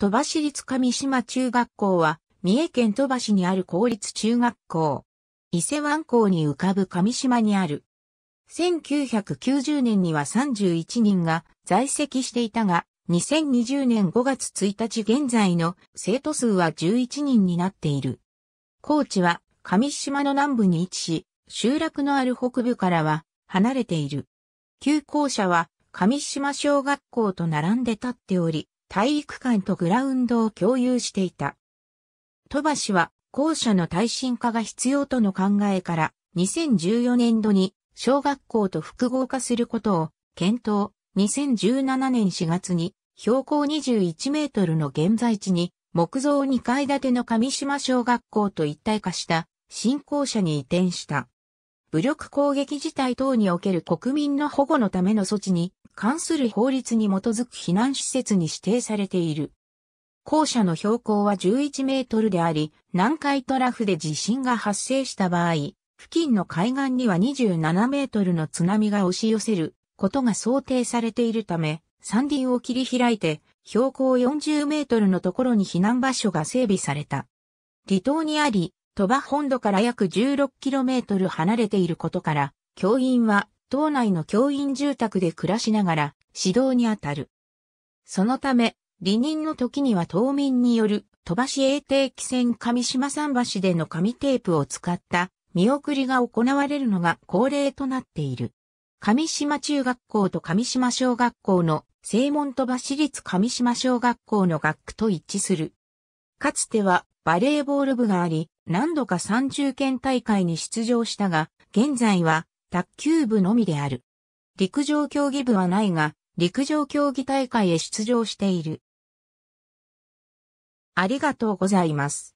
鳥羽市立上島中学校は、三重県鳥羽市にある公立中学校。伊勢湾港に浮かぶ上島にある。1990年には31人が在籍していたが、2020年5月1日現在の生徒数は11人になっている。高知は上島の南部に位置し、集落のある北部からは離れている。旧校舎は上島小学校と並んで立っており、体育館とグラウンドを共有していた。戸橋は校舎の耐震化が必要との考えから2014年度に小学校と複合化することを検討。2017年4月に標高21メートルの現在地に木造2階建ての上島小学校と一体化した新校舎に移転した。武力攻撃事態等における国民の保護のための措置に関する法律に基づく避難施設に指定されている。校舎の標高は11メートルであり、南海トラフで地震が発生した場合、付近の海岸には27メートルの津波が押し寄せることが想定されているため、山林を切り開いて、標高40メートルのところに避難場所が整備された。離島にあり、鳥羽本土から約1 6トル離れていることから、教員は島内の教員住宅で暮らしながら指導にあたる。そのため、離任の時には島民による飛ばし永定汽船上島桟橋での紙テープを使った見送りが行われるのが恒例となっている。上島中学校と上島小学校の正門飛ばし立上島小学校の学区と一致する。かつてはバレーボール部があり、何度か三中県大会に出場したが、現在は卓球部のみである。陸上競技部はないが、陸上競技大会へ出場している。ありがとうございます。